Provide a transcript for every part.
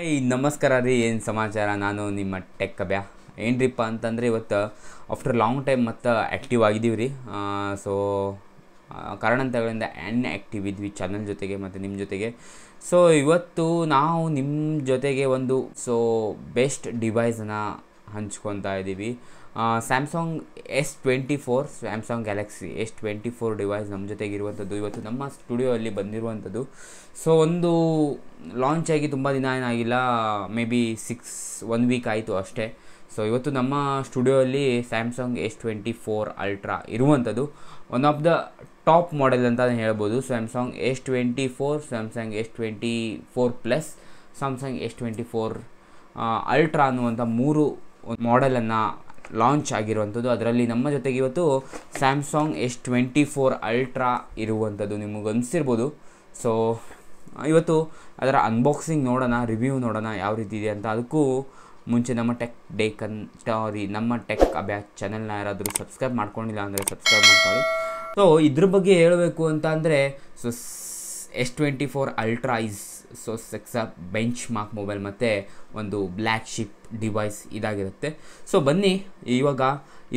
I ನಮಸ್ಕಾರ ರೀ ಏನು ಸಮಾಚಾರ ನಾನು ನಿಮ್ಮ ಟೆಕ್ ಕಬ್ಯಾ ಏನ್ರಿಪ್ಪ ಅಂತಂದರೆ ಇವತ್ತು ಆಫ್ಟರ್ ಲಾಂಗ್ ಟೈಮ್ ಮತ್ತು ಆ್ಯಕ್ಟಿವ್ ಆಗಿದ್ದೀವಿ ರೀ ಸೊ ಕಾರಣಾಂತರಗಳಿಂದ ಆ್ಯನ್ ಆ್ಯಕ್ಟಿವ್ ಇದ್ವಿ ಚಾನಲ್ ಜೊತೆಗೆ ಮತ್ತು ನಿಮ್ಮ ಜೊತೆಗೆ ಸೊ ಇವತ್ತು ನಾವು ನಿಮ್ಮ ಜೊತೆಗೆ ಒಂದು ಸೊ ಬೆಸ್ಟ್ ಡಿವೈಸನ್ನು ಹಂಚ್ಕೊತಾ ಇದ್ದೀವಿ Samsung S twenty four Samsung Galaxy S twenty four device ನಮ್ಮ ಜೊತೆಗಿರುವಂಥದ್ದು ಇವತ್ತು ನಮ್ಮ ಸ್ಟುಡಿಯೋ ಅಲ್ಲಿ ಬಂದಿರುವಂಥದ್ದು ಸೊ ಒಂದು ಲಾಂಚ್ ಆಗಿ ತುಂಬ ದಿನ ಏನಾಗಿಲ್ಲ maybe six one week ಆಯಿತು ಅಷ್ಟೇ ಸೊ ಇವತ್ತು ನಮ್ಮ ಸ್ಟುಡಿಯೋಲ್ಲಿ Samsung S twenty four Ultra ಇರುವಂಥದ್ದು one of the top model ಅಂತ ಹೇಳ್ಬೋದು Samsung S twenty four Samsung S twenty four plus Samsung S twenty four Ultra ಅನ್ನುವಂಥ ಮೂರು ಮಾಡೆಲನ್ನು ಲಾಂಚ್ ಆಗಿರುವಂಥದ್ದು ಅದರಲ್ಲಿ ನಮ್ಮ ಜೊತೆಗೆ ಇವತ್ತು Samsung S twenty four Ultra ಇರುವಂಥದ್ದು ಅನಿಸಿರ್ಬೋದು ಸೊ ಇವತ್ತು ಅದರ ಅನ್ಬಾಕ್ಸಿಂಗ್ ನೋಡೋಣ ರಿವ್ಯೂ ನೋಡೋಣ ಯಾವ ರೀತಿ ಇದೆ ಅಂತ ಅದಕ್ಕೂ ಮುಂಚೆ ನಮ್ಮ ಟೆಕ್ ಡೇ ಕನ್ ಸಾರಿ ನಮ್ಮ ಟೆಕ್ ಅಭ್ಯಾಸ ಚಾನೆಲ್ನ ಯಾರಾದರೂ ಸಬ್ಸ್ಕ್ರೈಬ್ ಮಾಡ್ಕೊಂಡಿಲ್ಲ ಅಂದರೆ ಸಬ್ಸ್ಕ್ರೈಬ್ ಮಾಡ್ಕೊಳ್ಳಿ ಸೊ ಇದ್ರ ಬಗ್ಗೆ ಹೇಳಬೇಕು ಅಂತ ಅಂದರೆ so S twenty four Ultra is so ಸೆಕ್ಸಾ ಬೆಂಚ್ ಮಾರ್ಕ್ ಮೊಬೈಲ್ ಮತ್ತು ಒಂದು ಬ್ಲ್ಯಾಕ್ ಶಿಪ್ ಡಿವೈಸ್ ಇದಾಗಿರುತ್ತೆ ಸೊ ಬನ್ನಿ ಇವಾಗ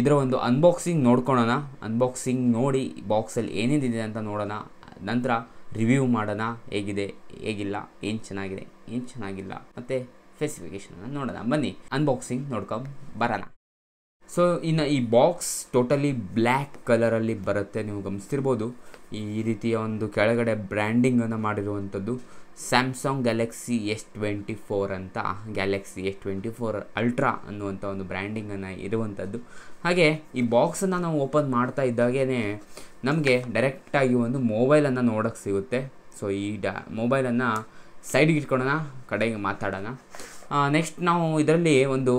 ಇದರ ಒಂದು ಅನ್ಬಾಕ್ಸಿಂಗ್ ನೋಡ್ಕೊಳೋಣ ಅನ್ಬಾಕ್ಸಿಂಗ್ ನೋಡಿ ಬಾಕ್ಸಲ್ಲಿ ಏನೇನಿದೆ ಅಂತ ನೋಡೋಣ ನಂತರ ರಿವ್ಯೂ ಮಾಡೋಣ ಹೇಗಿದೆ ಹೇಗಿಲ್ಲ ಏನು ಚೆನ್ನಾಗಿದೆ ಏನು ಚೆನ್ನಾಗಿಲ್ಲ ಮತ್ತು ಸ್ಪೆಸಿಫಿಕೇಷನನ್ನು ನೋಡೋಣ ಬನ್ನಿ ಅನ್ಬಾಕ್ಸಿಂಗ್ ನೋಡ್ಕೊಂಡು ಬರೋಣ ಸೊ ಇನ್ನು ಈ ಬಾಕ್ಸ್ ಟೋಟಲಿ ಬ್ಲ್ಯಾಕ್ ಕಲರಲ್ಲಿ ಬರುತ್ತೆ ನೀವು ಗಮನಿಸ್ತಿರ್ಬೋದು ಈ ರೀತಿಯ ಒಂದು ಕೆಳಗಡೆ ಬ್ರ್ಯಾಂಡಿಂಗನ್ನು ಮಾಡಿರುವಂಥದ್ದು Samsung Galaxy S twenty four ಅಂತ Galaxy S twenty four Ultra ಅನ್ನುವಂಥ ಒಂದು ಬ್ರ್ಯಾಂಡಿಂಗನ್ನು ಇರುವಂಥದ್ದು ಹಾಗೆ ಈ ಬಾಕ್ಸನ್ನು ನಾವು ಓಪನ್ ಮಾಡ್ತಾ ಇದ್ದಾಗೇ ನಮಗೆ ಡೈರೆಕ್ಟಾಗಿ ಒಂದು ಮೊಬೈಲನ್ನು ನೋಡೋಕ್ಕೆ ಸಿಗುತ್ತೆ ಸೊ ಈ ಡ ಮೊಬೈಲನ್ನು ಸೈಡಿಗೆ ಇಟ್ಕೊಳ್ಳೋಣ ಕಡೆಗೆ ಮಾತಾಡೋಣ ನೆಕ್ಸ್ಟ್ ನಾವು ಇದರಲ್ಲಿ ಒಂದು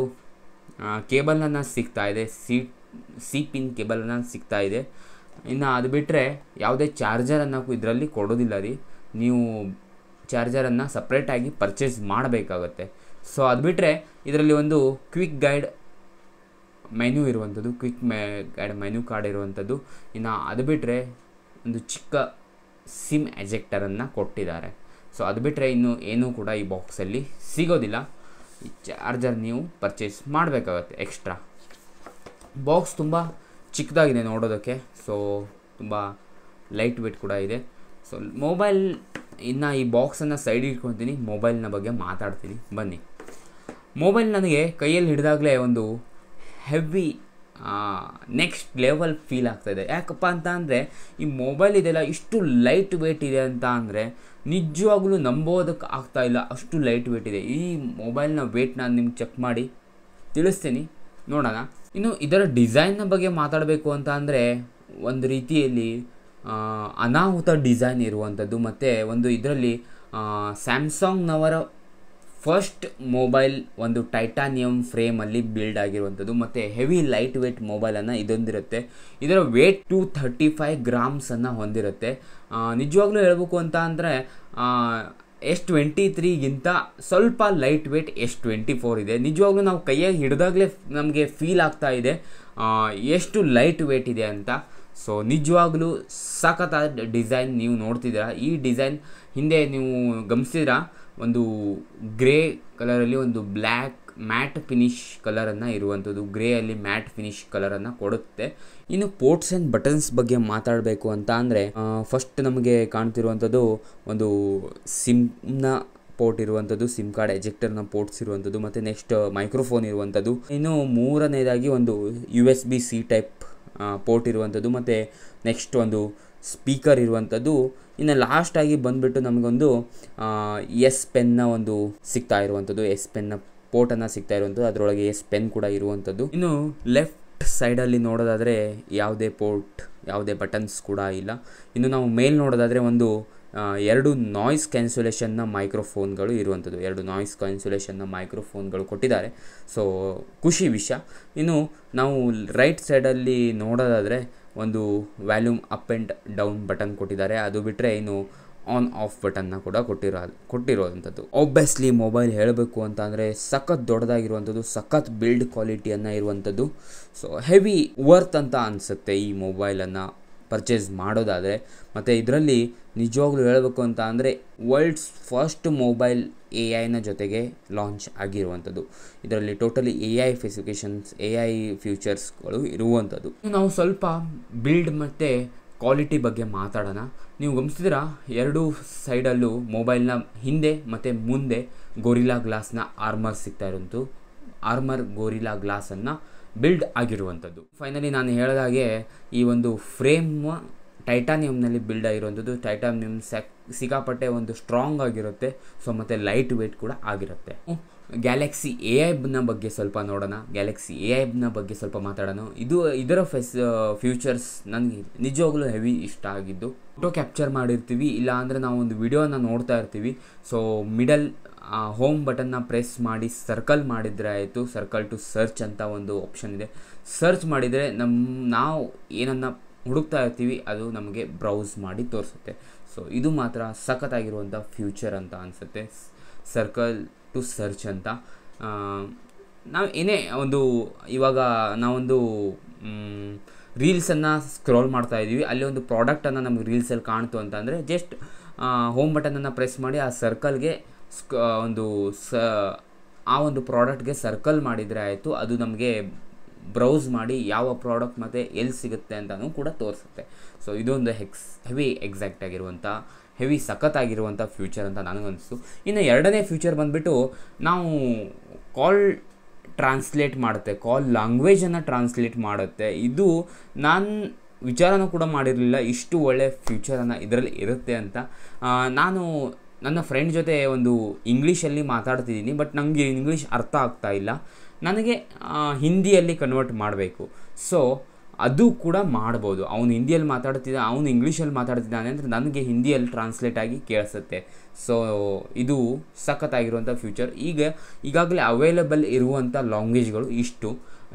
ಕೇಬಲನ್ನು ಸಿಗ್ತಾ ಇದೆ ಸಿ ಸಿ ಪಿನ್ ಕೇಬಲನ್ನು ಸಿಗ್ತಾ ಇದೆ ಇನ್ನು ಅದು ಬಿಟ್ಟರೆ ಯಾವುದೇ ಚಾರ್ಜರನ್ನು ಇದರಲ್ಲಿ ಕೊಡೋದಿಲ್ಲ ರೀ ನೀವು ಚಾರ್ಜರನ್ನು ಸಪ್ರೇಟಾಗಿ ಪರ್ಚೇಸ್ ಮಾಡಬೇಕಾಗತ್ತೆ ಸೊ ಅದು ಬಿಟ್ಟರೆ ಇದರಲ್ಲಿ ಒಂದು ಕ್ವಿಕ್ ಗೈಡ್ ಮೆನ್ಯೂ ಇರುವಂಥದ್ದು ಕ್ವಿಕ್ ಮೆ ಗೈಡ್ ಮೆನ್ಯೂ ಕಾರ್ಡ್ ಇರುವಂಥದ್ದು ಇನ್ನು ಅದು ಬಿಟ್ಟರೆ ಒಂದು ಚಿಕ್ಕ ಸಿಮ್ ಎಜೆಕ್ಟರನ್ನು ಕೊಟ್ಟಿದ್ದಾರೆ ಸೊ ಅದು ಬಿಟ್ಟರೆ ಇನ್ನು ಏನೂ ಕೂಡ ಈ ಬಾಕ್ಸಲ್ಲಿ ಸಿಗೋದಿಲ್ಲ ಈ ಚಾರ್ಜರ್ ನೀವು ಪರ್ಚೇಸ್ ಮಾಡಬೇಕಾಗತ್ತೆ ಎಕ್ಸ್ಟ್ರಾ ಬಾಕ್ಸ್ ತುಂಬ ಚಿಕ್ಕದಾಗಿದೆ ನೋಡೋದಕ್ಕೆ ಸೊ ತುಂಬ ಲೈಟ್ ವೆಯ್ಟ್ ಕೂಡ ಇದೆ ಸೊ ಮೊಬೈಲ್ ಇನ್ನು ಈ ಬಾಕ್ಸನ್ನು ಸೈಡ್ ಇಟ್ಕೊತೀನಿ ಮೊಬೈಲ್ನ ಬಗ್ಗೆ ಮಾತಾಡ್ತೀನಿ ಬನ್ನಿ ಮೊಬೈಲ್ ನನಗೆ ಕೈಯಲ್ಲಿ ಹಿಡಿದಾಗಲೇ ಒಂದು ಹೆವಿ ನೆಕ್ಸ್ಟ್ ಲೆವೆಲ್ ಫೀಲ್ ಆಗ್ತಾಯಿದೆ ಯಾಕಪ್ಪ ಅಂತ ಅಂದರೆ ಈ ಮೊಬೈಲ್ ಇದೆಲ್ಲ ಇಷ್ಟು ಲೈಟ್ ವೇಟ್ ಇದೆ ಅಂತ ಅಂದರೆ ನಿಜವಾಗ್ಲೂ ನಂಬೋದಕ್ಕೆ ಆಗ್ತಾ ಇಲ್ಲ ಅಷ್ಟು ಲೈಟ್ ವೇಟ್ ಇದೆ ಈ ಮೊಬೈಲ್ನ ವೇಟ್ ನಾನು ನಿಮ್ಗೆ ಚೆಕ್ ಮಾಡಿ ತಿಳಿಸ್ತೀನಿ ನೋಡೋಣ ಇನ್ನು ಇದರ ಡಿಸೈನ್ನ ಬಗ್ಗೆ ಮಾತಾಡಬೇಕು ಅಂತ ಅಂದರೆ ಒಂದು ರೀತಿಯಲ್ಲಿ ಅನಾಹುತ ಡಿಸೈನ್ ಇರುವಂಥದ್ದು ಮತ್ತು ಒಂದು ಇದರಲ್ಲಿ ಸ್ಯಾಮ್ಸಂಗ್ನವರ ಫಸ್ಟ್ ಮೊಬೈಲ್ ಒಂದು ಟೈಟಾನಿಯಂ ಫ್ರೇಮಲ್ಲಿ ಬಿಲ್ಡ್ ಆಗಿರುವಂಥದ್ದು ಮತ್ತು ಹೆವಿ ಲೈಟ್ ವೆಯ್ಟ್ ಮೊಬೈಲನ್ನು ಇದೊಂದಿರುತ್ತೆ ಇದರ ವೇಟ್ ಟು ಥರ್ಟಿ ಫೈವ್ ಗ್ರಾಮ್ಸನ್ನು ಹೊಂದಿರುತ್ತೆ ನಿಜವಾಗ್ಲೂ ಹೇಳಬೇಕು ಅಂತ ಅಂದರೆ ಎಸ್ ಟ್ವೆಂಟಿ ತ್ರೀಗಿಂತ ಸ್ವಲ್ಪ light weight S twenty four ಇದೆ ನಿಜವಾಗ್ಲೂ ನಾವು ಕೈಯಾಗಿ ಹಿಡಿದಾಗಲೇ ನಮಗೆ ಫೀಲ್ ಆಗ್ತಾ ಇದೆ ಎಷ್ಟು ಲೈಟ್ ವೆಯ್ಟ್ ಇದೆ ಅಂತ ಸೊ ನಿಜವಾಗ್ಲೂ ಸಖತ್ತಾದ ಡಿಸೈನ್ ನೀವು ನೋಡ್ತಿದ್ದೀರಾ ಈ ಡಿಸೈನ್ ಹಿಂದೆ ನೀವು ಗಮನಿಸಿದ್ರ ಒಂದು ಗ್ರೇ ಕಲರಲ್ಲಿ ಒಂದು ಬ್ಲ್ಯಾಕ್ ಮ್ಯಾಟ್ ಫಿನಿಶ್ ಕಲರನ್ನು ಇರುವಂಥದ್ದು ಗ್ರೇಯಲ್ಲಿ ಮ್ಯಾಟ್ ಫಿನಿಶ್ ಕಲರನ್ನು ಕೊಡುತ್ತೆ ಇನ್ನು ಪೋರ್ಟ್ಸ್ ಆ್ಯಂಡ್ ಬಟನ್ಸ್ ಬಗ್ಗೆ ಮಾತಾಡಬೇಕು ಅಂತ ಅಂದರೆ ಫಸ್ಟ್ ನಮಗೆ ಕಾಣ್ತಿರುವಂಥದ್ದು ಒಂದು ಸಿಮ್ನ ಪೋರ್ಟ್ ಇರುವಂಥದ್ದು ಸಿಮ್ ಕಾರ್ಡ್ ಎಜೆಕ್ಟರ್ನ ಪೋರ್ಟ್ಸ್ ಇರುವಂಥದ್ದು ಮತ್ತು ನೆಕ್ಸ್ಟ್ ಮೈಕ್ರೋಫೋನ್ ಇರುವಂಥದ್ದು ಇನ್ನು ಮೂರನೇದಾಗಿ ಒಂದು U S B C type port ಇರುವಂಥದ್ದು ಮತ್ತು ನೆಕ್ಸ್ಟ್ ಒಂದು ಸ್ಪೀಕರ್ ಇರುವಂಥದ್ದು ಇನ್ನು ಲಾಸ್ಟಾಗಿ ಬಂದುಬಿಟ್ಟು ನಮಗೊಂದು ಎಸ್ ಪೆನ್ನ ಒಂದು ಸಿಗ್ತಾ ಇರುವಂಥದ್ದು ಎಸ್ ಪೆನ್ನ ಪೋರ್ಟನ್ನು ಸಿಗ್ತಾ ಇರುವಂಥದ್ದು ಅದರೊಳಗೆ ಎಸ್ ಪೆನ್ ಕೂಡ ಇರುವಂಥದ್ದು ಇನ್ನು ಲೆಫ್ಟ್ ಸೈಡಲ್ಲಿ ನೋಡೋದಾದರೆ ಯಾವುದೇ ಪೋರ್ಟ್ ಯಾವುದೇ ಬಟನ್ಸ್ ಕೂಡ ಇಲ್ಲ ಇನ್ನು ನಾವು ಮೇಲ್ ನೋಡೋದಾದರೆ ಒಂದು ಎರಡು ನಾಯ್ಸ್ ಕ್ಯಾನ್ಸುಲೇಷನ್ನ ಮೈಕ್ರೋಫೋನ್ಗಳು ಇರುವಂಥದ್ದು ಎರಡು ನಾಯ್ಸ್ ಕ್ಯಾನ್ಸುಲೇಷನ್ನ ಮೈಕ್ರೋಫೋನ್ಗಳು ಕೊಟ್ಟಿದ್ದಾರೆ ಸೊ ಖುಷಿ ವಿಷಯ ಇನ್ನು ನಾವು ರೈಟ್ ಸೈಡಲ್ಲಿ ನೋಡೋದಾದರೆ ಒಂದು volume up and down button ಕೊಟ್ಟಿದ್ದಾರೆ ಅದು ಬಿಟ್ಟರೆ ಇನ್ನು ಆನ್ ಆಫ್ ಬಟನ್ನ ಕೂಡ ಕೊಟ್ಟಿರೋ ಕೊಟ್ಟಿರೋವಂಥದ್ದು ಒಬ್ಬಿಯಸ್ಲಿ ಮೊಬೈಲ್ ಹೇಳಬೇಕು ಅಂತ ಅಂದರೆ ಸಖತ್ ದೊಡ್ಡದಾಗಿರುವಂಥದ್ದು ಸಖತ್ ಬಿಲ್ಡ್ ಕ್ವಾಲಿಟಿಯನ್ನು ಇರುವಂಥದ್ದು ಸೊ ಹೆವಿ ವರ್ತ್ ಅಂತ ಅನಿಸುತ್ತೆ ಈ ಮೊಬೈಲನ್ನು ಪರ್ಚೇಸ್ ಮಾಡೋದಾದರೆ ಮತ್ತು ಇದರಲ್ಲಿ ನಿಜವಾಗ್ಲೂ ಹೇಳಬೇಕು ಅಂತ ಅಂದರೆ ವರ್ಲ್ಡ್ಸ್ ಫಸ್ಟ್ ಮೊಬೈಲ್ ಎ ಐನ ಜೊತೆಗೆ ಲಾಂಚ್ ಆಗಿರುವಂಥದ್ದು ಇದರಲ್ಲಿ totally A I specifications A I ಫ್ಯೂಚರ್ಸ್ಗಳು ಇರುವಂಥದ್ದು ನಾವು ಸ್ವಲ್ಪ ಬಿಲ್ಡ್ ಮತ್ತು ಕ್ವಾಲಿಟಿ ಬಗ್ಗೆ ಮಾತಾಡೋಣ ನೀವು ಗಮನಿಸಿದ್ರೆ ಎರಡೂ ಸೈಡಲ್ಲೂ ಮೊಬೈಲ್ನ ಹಿಂದೆ ಮತ್ತು ಮುಂದೆ ಗೋರಿಲಾ ಗ್ಲಾಸ್ನ ಆರ್ಮರ್ ಸಿಗ್ತಾ ಇರೋಂತು ಆರ್ಮರ್ ಗೊರಿಲಾ ಗ್ಲಾಸನ್ನು ಬಿಲ್ಡ್ ಆಗಿರುವಂಥದ್ದು ಫೈನಲಿ ನಾನು ಹೇಳಿದಾಗೆ ಈ ಒಂದು ಫ್ರೇಮ್ ಟೈಟಾನಿಯಮ್ನಲ್ಲಿ ಬಿಲ್ಡ್ ಆಗಿರುವಂಥದ್ದು ಟೈಟಾನಿಯಮ್ ಸೆಕ್ ಸಿಕ್ಕಾಪಟ್ಟೆ ಒಂದು ಸ್ಟ್ರಾಂಗ್ ಆಗಿರುತ್ತೆ ಸೊ ಮತ್ತು ಲೈಟ್ ವೇಟ್ ಕೂಡ ಆಗಿರುತ್ತೆ ಗ್ಯಾಲಕ್ಸಿ ಎ ಐಬ್ನ ಬಗ್ಗೆ ಸ್ವಲ್ಪ ನೋಡೋಣ ಗ್ಯಾಲಕ್ಸಿ ಎ ಐಬ್ನ ಬಗ್ಗೆ ಸ್ವಲ್ಪ ಮಾತಾಡೋಣ ಇದು ಇದರ ಫೆಸ್ ಫ್ಯೂಚರ್ಸ್ ನನಗೆ ನಿಜವಾಗ್ಲೂ ಹೆವಿ ಇಷ್ಟ ಆಗಿದ್ದು ಫೋಟೋ ಕ್ಯಾಪ್ಚರ್ ಮಾಡಿರ್ತೀವಿ ಇಲ್ಲಾಂದರೆ ನಾವು ಒಂದು ವಿಡಿಯೋನ ನೋಡ್ತಾ ಇರ್ತೀವಿ ಸೊ ಮಿಡಲ್ ಆ ಹೋಮ್ ಬಟನ್ನ ಪ್ರೆಸ್ ಮಾಡಿ ಸರ್ಕಲ್ ಮಾಡಿದರೆ ಆಯಿತು ಸರ್ಕಲ್ ಟು ಸರ್ಚ್ ಅಂತ ಒಂದು ಆಪ್ಷನ್ ಇದೆ ಸರ್ಚ್ ಮಾಡಿದರೆ ನಮ್ಮ ನಾವು ಏನನ್ನ ಹುಡುಕ್ತಾ ಇರ್ತೀವಿ ಅದು ನಮಗೆ ಬ್ರೌಸ್ ಮಾಡಿ ತೋರಿಸುತ್ತೆ ಸೊ ಇದು ಮಾತ್ರ ಸಖತ್ತಾಗಿರುವಂಥ ಫ್ಯೂಚರ್ ಅಂತ ಅನಿಸುತ್ತೆ ಸರ್ಕಲ್ ಟು ಸರ್ಚ್ ಅಂತ ನಾವು ಏನೇ ಒಂದು ಇವಾಗ ನಾವೊಂದು ರೀಲ್ಸನ್ನು ಸ್ಕ್ರೋಲ್ ಮಾಡ್ತಾ ಇದ್ದೀವಿ ಅಲ್ಲಿ ಒಂದು ಪ್ರಾಡಕ್ಟನ್ನು ನಮಗೆ ರೀಲ್ಸಲ್ಲಿ ಕಾಣ್ತು ಅಂತ ಅಂದರೆ ಜಸ್ಟ್ ಹೋಮ್ ಬಟನನ್ನು ಪ್ರೆಸ್ ಮಾಡಿ ಆ ಸರ್ಕಲ್ಗೆ ಸ್ಕ ಒಂದು ಸ ಆ ಒಂದು ಪ್ರಾಡಕ್ಟ್ಗೆ ಸರ್ಕಲ್ ಮಾಡಿದರೆ ಆಯಿತು ಅದು ನಮಗೆ ಬ್ರೌಸ್ ಮಾಡಿ ಯಾವ ಪ್ರಾಡಕ್ಟ್ ಮತ್ತು ಎಲ್ಲಿ ಸಿಗುತ್ತೆ ಅಂತಲೂ ಕೂಡ ತೋರಿಸುತ್ತೆ ಸೊ ಇದೊಂದು ಹೆಕ್ಸ್ ಹೆವಿ ಎಕ್ಸಾಕ್ಟ್ ಆಗಿರುವಂಥ ಹೆವಿ ಸಖತ್ತಾಗಿರುವಂಥ ಫ್ಯೂಚರ್ ಅಂತ ನನಗನ್ನಿಸ್ತು ಇನ್ನು ಎರಡನೇ ಫ್ಯೂಚರ್ ಬಂದುಬಿಟ್ಟು ನಾವು ಕಾಲ್ ಟ್ರಾನ್ಸ್ಲೇಟ್ ಮಾಡುತ್ತೆ ಕಾಲ್ ಲ್ಯಾಂಗ್ವೇಜನ್ನು ಟ್ರಾನ್ಸ್ಲೇಟ್ ಮಾಡುತ್ತೆ ಇದು ನಾನು ವಿಚಾರನೂ ಕೂಡ ಮಾಡಿರಲಿಲ್ಲ ಇಷ್ಟು ಒಳ್ಳೆಯ ಫ್ಯೂಚರನ್ನು ಇದರಲ್ಲಿ ಇರುತ್ತೆ ಅಂತ ನಾನು ನನ್ನ ಫ್ರೆಂಡ್ ಜೊತೆ ಒಂದು ಇಂಗ್ಲೀಷಲ್ಲಿ ಮಾತಾಡ್ತಿದ್ದೀನಿ ಬಟ್ ನನಗೆ ಇಂಗ್ಲೀಷ್ ಅರ್ಥ ಆಗ್ತಾ ಇಲ್ಲ ನನಗೆ ಹಿಂದಿಯಲ್ಲಿ ಕನ್ವರ್ಟ್ ಮಾಡಬೇಕು ಸೊ ಅದು ಕೂಡ ಮಾಡ್ಬೋದು ಅವನು ಹಿಂದಿಯಲ್ಲಿ ಮಾತಾಡ್ತಿದ್ದ ಅವನು ಇಂಗ್ಲೀಷಲ್ಲಿ ಮಾತಾಡ್ತಿದ್ದಾನೆ ಅಂದರೆ ನನಗೆ ಹಿಂದಿಯಲ್ಲಿ ಟ್ರಾನ್ಸ್ಲೇಟ್ ಆಗಿ ಕೇಳಿಸುತ್ತೆ ಸೊ ಇದು ಸಖತ್ತಾಗಿರುವಂಥ ಫ್ಯೂಚರ್ ಈಗ ಈಗಾಗಲೇ ಅವೈಲಬಲ್ ಇರುವಂಥ ಲ್ಯಾಂಗ್ವೇಜ್ಗಳು ಇಷ್ಟು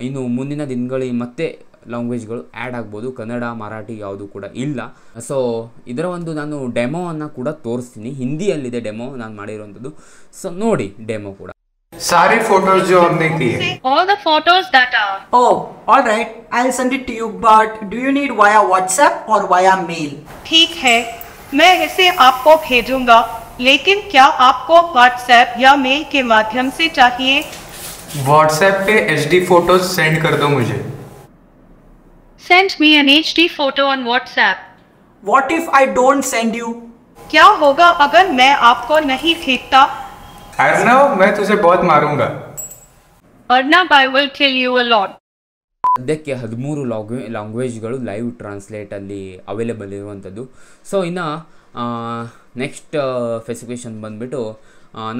ಇನ್ನು ಮುಂದಿನ ದಿನಗಳಲ್ಲಿ ಮತ್ತೆ लांग्वेज आड आगबूद कन्ड मराठी यू को नानु डेमो तोर्तनी हिंदी डेमो नानुंत सो नो डेमो कूड़ा सारी फोटोज जो हमने किए all the photos that are oh alright I will send it to you but do you need via WhatsApp और वाया मेल ठीक है मैं इसे आपको भेजूंगा लेकिन क्या आपको व्हाट्सएप या मेल के माध्यम से चाहिए व्हाट्सएप पे एचडी फोटोज सेंड कर दो मुझे Send me an HD photo on WhatsApp. What if I don't send you? क्या होगा अगर मैं आपको नहीं फेंकता अर्नव मैं तुझे बहुत मारूंगा Arnav I will kill you a lot ಸದ್ಯಕ್ಕೆ ಹದಿಮೂರು ಲಾಂಗ್ವೇಜ್ಗಳು ಲ್ಯಾಂಗ್ವೇಜ್ಗಳು ಲೈವ್ ಟ್ರಾನ್ಸ್ಲೇಟಲ್ಲಿ ಅವೈಲೇಬಲ್ ಇರುವಂಥದ್ದು ಸೊ ಇನ್ನು ನೆಕ್ಸ್ಟ್ ಫೆಸಿಫಿಕೇಶನ್ ಬಂದುಬಿಟ್ಟು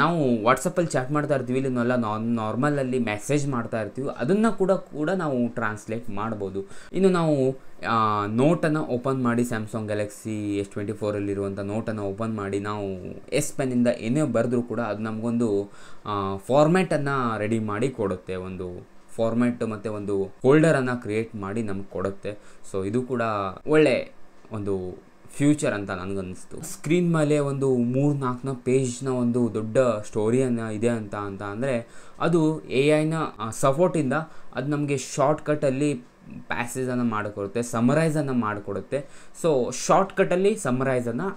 ನಾವು ವಾಟ್ಸಪ್ಪಲ್ಲಿ ಚಾಟ್ ಮಾಡ್ತಾ ಇರ್ತೀವಿ ಇಲ್ಲ ನಾನ್ ನಾರ್ಮಲಲ್ಲಿ ಮೆಸೇಜ್ ಮಾಡ್ತಾ ಇರ್ತೀವಿ ಅದನ್ನು ಕೂಡ ಕೂಡ ನಾವು ಟ್ರಾನ್ಸ್ಲೇಟ್ ಮಾಡ್ಬೋದು ಇನ್ನು ನಾವು ನೋಟನ್ನು ಓಪನ್ ಮಾಡಿ ಸ್ಯಾಮ್ಸಂಗ್ ಗ್ಯಾಲಕ್ಸಿ ಎಸ್ ಟ್ವೆಂಟಿ ಫೋರಲ್ಲಿರುವಂಥ ನೋಟನ್ನು ಓಪನ್ ಮಾಡಿ ನಾವು ಎಸ್ ಪೆನ್ನಿಂದ ಏನೇ ಬರೆದ್ರೂ ಕೂಡ ಅದು ನಮಗೊಂದು ಫಾರ್ಮ್ಯಾಟನ್ನು ರೆಡಿ ಮಾಡಿ ಕೊಡುತ್ತೆ ಒಂದು ಫಾರ್ಮ್ಯಾಟ್ ಮತ್ತು ಒಂದು ಹೋಲ್ಡರನ್ನು ಕ್ರಿಯೇಟ್ ಮಾಡಿ ನಮ್ಗೆ ಕೊಡುತ್ತೆ ಸೊ ಇದು ಕೂಡ ಒಳ್ಳೆ ಒಂದು ಫ್ಯೂಚರ್ ಅಂತ ನನಗನ್ನಿಸ್ತು ಸ್ಕ್ರೀನ್ ಮೇಲೆ ಒಂದು ಮೂರು ನಾಲ್ಕನ ಪೇಜ್ನ ಒಂದು ದೊಡ್ಡ ಸ್ಟೋರಿಯನ್ನು ಇದೆ ಅಂತ ಅಂತ ಅಂದರೆ ಅದು ಎ ಐನ ಸಪೋರ್ಟಿಂದ ಅದು ನಮಗೆ ಶಾರ್ಟ್ಕಟಲ್ಲಿ ಪ್ಯಾಸೇಜನ್ನು ಮಾಡಿಕೊಡುತ್ತೆ ಸಮರೈಸನ್ನು ಮಾಡಿಕೊಡುತ್ತೆ ಸೊ ಶಾರ್ಟ್ಕಟಲ್ಲಿ ಸಮರೈಸನ್ನು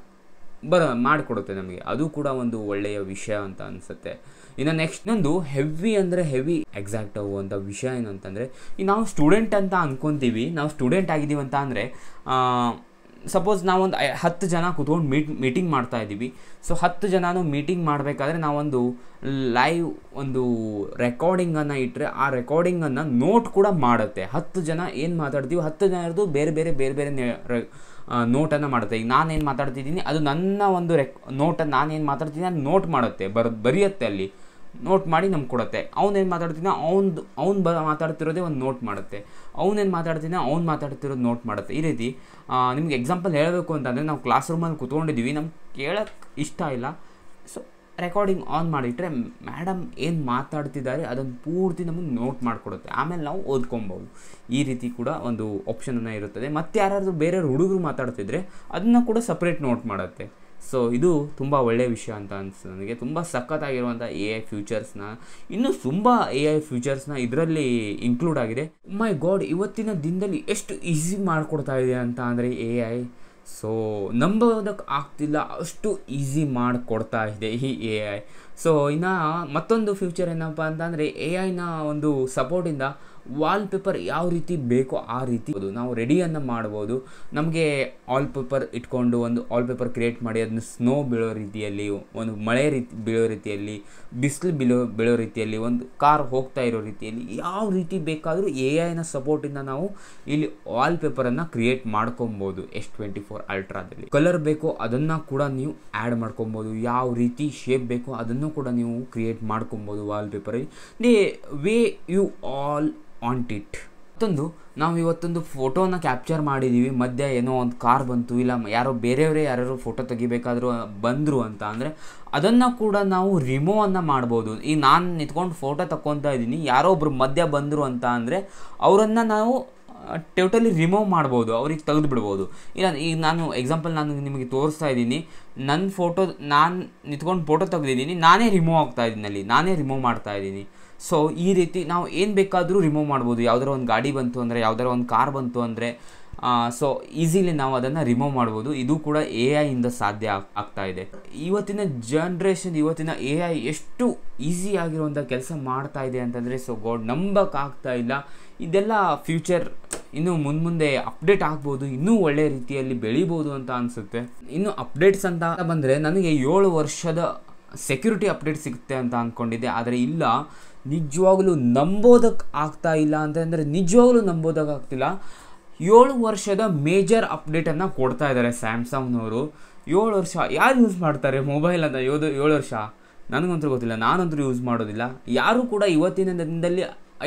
ಬರ ಮಾಡಿಕೊಡುತ್ತೆ ನಮಗೆ ಅದು ಕೂಡ ಒಂದು ಒಳ್ಳೆಯ ವಿಷಯ ಅಂತ ಅನಿಸುತ್ತೆ ಇನ್ನು ನೆಕ್ಸ್ಟ್ ನಂದು ಹೆವಿ ಅಂದರೆ ಹೆವಿ ಎಕ್ಸಾಕ್ಟ್ ಆಗುವಂಥ ವಿಷಯ ಏನಂತಂದರೆ ಈ ನಾವು ಸ್ಟೂಡೆಂಟ್ ಅಂತ ಅಂದ್ಕೊತೀವಿ ನಾವು ಸ್ಟೂಡೆಂಟ್ ಆಗಿದ್ದೀವಿ ಅಂತ ಅಂದರೆ ಸಪೋಸ್ ನಾವೊಂದು ಹತ್ತು ಜನ ಕೂತ್ಕೊಂಡು ಮೀಟ್ ಮೀಟಿಂಗ್ ಮಾಡ್ತಾ ಇದ್ದೀವಿ ಸೊ ಹತ್ತು ಜನನೂ ಮೀಟಿಂಗ್ ಮಾಡಬೇಕಾದ್ರೆ ನಾವೊಂದು ಲೈವ್ ಒಂದು ರೆಕಾರ್ಡಿಂಗನ್ನು ಇಟ್ಟರೆ ಆ ರೆಕಾರ್ಡಿಂಗನ್ನು ನೋಟ್ ಕೂಡ ಮಾಡುತ್ತೆ ಹತ್ತು ಜನ ಏನು ಮಾತಾಡ್ತೀವಿ ಹತ್ತು ಜನರದು ಬೇರೆ ಬೇರೆ ಬೇರೆ ಬೇರೆ ನೋಟನ್ನು ಮಾಡುತ್ತೆ ಈಗ ನಾನೇನು ಮಾತಾಡ್ತಿದ್ದೀನಿ ಅದು ನನ್ನ ಒಂದು ರೆಕ್ ನೋಟನ್ನು ನಾನೇನು ಮಾತಾಡ್ತೀನಿ ಅದು ನೋಟ್ ಮಾಡುತ್ತೆ ಬರ್ ಬರೆಯುತ್ತೆ ಅಲ್ಲಿ ನೋಟ್ ಮಾಡಿ ನಮ್ಗೆ ಕೊಡುತ್ತೆ ಅವನೇನು ಮಾತಾಡ್ತೀನಿ ಅವ್ನದು ಅವ್ನು ಬ ಮಾತಾಡ್ತಿರೋದೇ ಒಂದು ನೋಟ್ ಮಾಡುತ್ತೆ ಅವನೇನು ಮಾತಾಡ್ತೀನಿ ಅವ್ನು ಮಾತಾಡ್ತಿರೋದು ನೋಟ್ ಮಾಡುತ್ತೆ ಈ ರೀತಿ ನಿಮ್ಗೆ ಎಕ್ಸಾಂಪಲ್ ಹೇಳಬೇಕು ಅಂತಂದರೆ ನಾವು ಕ್ಲಾಸ್ ರೂಮಲ್ಲಿ ಕೂತ್ಕೊಂಡಿದ್ದೀವಿ ನಮ್ಗೆ ಕೇಳೋಕ್ಕೆ ಇಷ್ಟ ಇಲ್ಲ ಸೊ ರೆಕಾರ್ಡಿಂಗ್ ಆನ್ ಮಾಡಿಟ್ರೆ ಮೇಡಮ್ ಏನು ಮಾತಾಡ್ತಿದ್ದಾರೆ ಅದನ್ನು ಪೂರ್ತಿ ನಮಗೆ ನೋಟ್ ಮಾಡಿಕೊಡುತ್ತೆ ಆಮೇಲೆ ನಾವು ಓದ್ಕೊಬೋದು ಈ ರೀತಿ ಕೂಡ ಒಂದು ಆಪ್ಷನನ್ನು ಇರುತ್ತದೆ ಮತ್ತು ಯಾರಾದರೂ ಬೇರೆಯವ್ರು ಹುಡುಗರು ಮಾತಾಡ್ತಿದ್ರೆ ಅದನ್ನು ಕೂಡ ಸಪ್ರೇಟ್ ನೋಟ್ ಮಾಡುತ್ತೆ ಸೊ ಇದು ತುಂಬ ಒಳ್ಳೆಯ ವಿಷಯ ಅಂತ ಅನಿಸ್ತು ನನಗೆ ತುಂಬ ಸಖತ್ತಾಗಿರುವಂಥ ಎ ಐ ಫ್ಯೂಚರ್ಸ್ನ ಇನ್ನೂ ತುಂಬ ಎ ಐ ಫ್ಯೂಚರ್ಸ್ನ ಇದರಲ್ಲಿ ಇನ್ಕ್ಲೂಡ್ ಆಗಿದೆ ಮೈ ಗಾಡ್ ಇವತ್ತಿನ ದಿನದಲ್ಲಿ ಎಷ್ಟು ಈಸಿ ಮಾಡಿಕೊಡ್ತಾ ಇದೆ ಅಂತ ಅಂದರೆ ಎ ಐ ಸೊ ನಂಬೋದಕ್ಕೆ ಆಗ್ತಿಲ್ಲ ಅಷ್ಟು ಈಸಿ ಮಾಡಿಕೊಡ್ತಾ ಇದೆ ಈ ಎ ಐ ಸೊ ಇನ್ನು ಮತ್ತೊಂದು ಫ್ಯೂಚರ್ ಏನಪ್ಪ ಅಂತಂದರೆ ಎ ಐನ ಒಂದು ಸಪೋರ್ಟಿಂದ ವಾಲ್ಪೇಪರ್ ಯಾವ ರೀತಿ ಬೇಕೋ ಆ ರೀತಿ ನಾವು ರೆಡಿಯನ್ನು ಮಾಡ್ಬೋದು ನಮಗೆ ಆಲ್ ಪೇಪರ್ ಇಟ್ಕೊಂಡು ಒಂದು ಆಲ್ ಪೇಪರ್ ಕ್ರಿಯೇಟ್ ಮಾಡಿ ಅದನ್ನ ಸ್ನೋ ಬೀಳೋ ರೀತಿಯಲ್ಲಿ ಒಂದು ಮಳೆ ರೀತಿ ಬೀಳೋ ರೀತಿಯಲ್ಲಿ ಬಿಸಿಲು ಬೀಳೋ ಬೀಳೋ ರೀತಿಯಲ್ಲಿ ಒಂದು ಕಾರ್ ಹೋಗ್ತಾ ಇರೋ ರೀತಿಯಲ್ಲಿ ಯಾವ ರೀತಿ ಬೇಕಾದರೂ ಎ ಐನ ಸಪೋರ್ಟಿಂದ ನಾವು ಇಲ್ಲಿ ವಾಲ್ಪೇಪರನ್ನು ಕ್ರಿಯೇಟ್ ಮಾಡ್ಕೊಬೋದು ಎಸ್ ಟ್ವೆಂಟಿ ಫೋರ್ ಅಲ್ಟ್ರಾದಲ್ಲಿ ಕಲರ್ ಬೇಕೋ ಅದನ್ನು ಕೂಡ ನೀವು ಆ್ಯಡ್ ಮಾಡ್ಕೊಬೋದು ಯಾವ ರೀತಿ ಶೇಪ್ ಬೇಕೋ ಅದನ್ನು ಕೂಡ ನೀವು ಕ್ರಿಯೇಟ್ ಮಾಡ್ಕೊಬೋದು ವಾಲ್ಪೇಪರಲ್ಲಿ ಪೇಪರಲ್ಲಿ way you all want it ಮತ್ತೊಂದು ನಾವು ಇವತ್ತೊಂದು ಫೋಟೋನ ಕ್ಯಾಪ್ಚರ್ ಮಾಡಿದ್ದೀವಿ ಮಧ್ಯ ಏನೋ ಒಂದು ಕಾರ್ ಬಂತು ಇಲ್ಲ ಯಾರೋ ಬೇರೆಯವರೇ ಯಾರು ಫೋಟೋ ತೆಗಿಬೇಕಾದ್ರು ಬಂದರು ಅಂತ ಅಂದರೆ ಅದನ್ನು ಕೂಡ ನಾವು ರಿಮೂವನ್ನು ಮಾಡ್ಬೋದು ಈ ನಾನು ನಿಂತ್ಕೊಂಡು ಫೋಟೋ ತಗೊತಾ ಇದ್ದೀನಿ ಯಾರೋ ಒಬ್ರು ಮಧ್ಯ ಬಂದರು ಅಂತ ಅಂದರೆ ಅವರನ್ನು ನಾವು ಟೋಟಲಿ ರಿಮೂವ್ ಮಾಡ್ಬೋದು ಅವ್ರಿಗೆ ತೆಗೆದು ಬಿಡ್ಬೋದು ಇಲ್ಲ ಈಗ ನಾನು ಎಕ್ಸಾಂಪಲ್ ನಾನು ನಿಮಗೆ ತೋರಿಸ್ತಾ ಇದ್ದೀನಿ ನನ್ನ ಫೋಟೋ ನಾನು ನಿಂತ್ಕೊಂಡು ಫೋಟೋ ತೆಗೆದಿದ್ದೀನಿ ನಾನೇ ರಿಮೂವ್ ಆಗ್ತಾ ಇದ್ದೀನಿ ಅಲ್ಲಿ ನಾನೇ ರಿಮೂವ್ ಮಾಡ್ತಾ ಇದ್ದೀನಿ ಸೊ ಈ ರೀತಿ ನಾವು ಏನು ಬೇಕಾದರೂ ರಿಮೂವ್ ಮಾಡ್ಬೋದು ಯಾವ್ದಾರ ಒಂದು ಗಾಡಿ ಬಂತು ಅಂದರೆ ಯಾವುದಾರ ಒಂದು ಕಾರ್ ಬಂತು ಅಂದರೆ ಸೊ ಈಸಿಲಿ ನಾವು ಅದನ್ನು ರಿಮೂವ್ ಮಾಡ್ಬೋದು ಇದು ಕೂಡ ಎ ಐಯಿಂದ ಸಾಧ್ಯ ಆಗ್ತಾ ಇದೆ ಇವತ್ತಿನ ಜನ್ರೇಷನ್ ಇವತ್ತಿನ ಎ ಐ ಎಷ್ಟು ಈಸಿ ಆಗಿರುವಂಥ ಕೆಲಸ ಮಾಡ್ತಾ ಇದೆ ಅಂತಂದರೆ ಸೊ ಗೋಡ್ ನಂಬಕ್ಕಾಗ್ತಾ ಇಲ್ಲ ಇದೆಲ್ಲ ಫ್ಯೂಚರ್ ಇನ್ನೂ ಮುಂದೆ ಮುಂದೆ ಅಪ್ಡೇಟ್ ಆಗ್ಬೋದು ಇನ್ನೂ ಒಳ್ಳೆ ರೀತಿಯಲ್ಲಿ ಬೆಳಿಬೋದು ಅಂತ ಅನಿಸುತ್ತೆ ಇನ್ನು ಅಪ್ಡೇಟ್ಸ್ ಅಂತ ಬಂದರೆ ನನಗೆ ಏಳು ವರ್ಷದ ಸೆಕ್ಯೂರಿಟಿ ಅಪ್ಡೇಟ್ ಸಿಗುತ್ತೆ ಅಂತ ಅಂದ್ಕೊಂಡಿದ್ದೆ ಆದರೆ ಇಲ್ಲ ನಿಜವಾಗ್ಲೂ ನಂಬೋದಕ್ಕೆ ಆಗ್ತಾ ಇಲ್ಲ ಅಂತಂದರೆ ನಿಜವಾಗ್ಲೂ ನಂಬೋದಕ್ಕೆ ಆಗ್ತಿಲ್ಲ ಏಳು ವರ್ಷದ ಮೇಜರ್ ಅಪ್ಡೇಟನ್ನು ಕೊಡ್ತಾ ಇದ್ದಾರೆ ಸ್ಯಾಮ್ಸಂಗ್ನವರು ಏಳು ವರ್ಷ ಯಾರು ಯೂಸ್ ಮಾಡ್ತಾರೆ ಮೊಬೈಲ್ ಅಂತ ಯೋದು ಏಳು ವರ್ಷ ನನಗಂತೂ ಗೊತ್ತಿಲ್ಲ ನಾನಂತೂ ಯೂಸ್ ಮಾಡೋದಿಲ್ಲ ಯಾರೂ ಕೂಡ ಇವತ್ತಿನ ದಿನದಲ್ಲಿ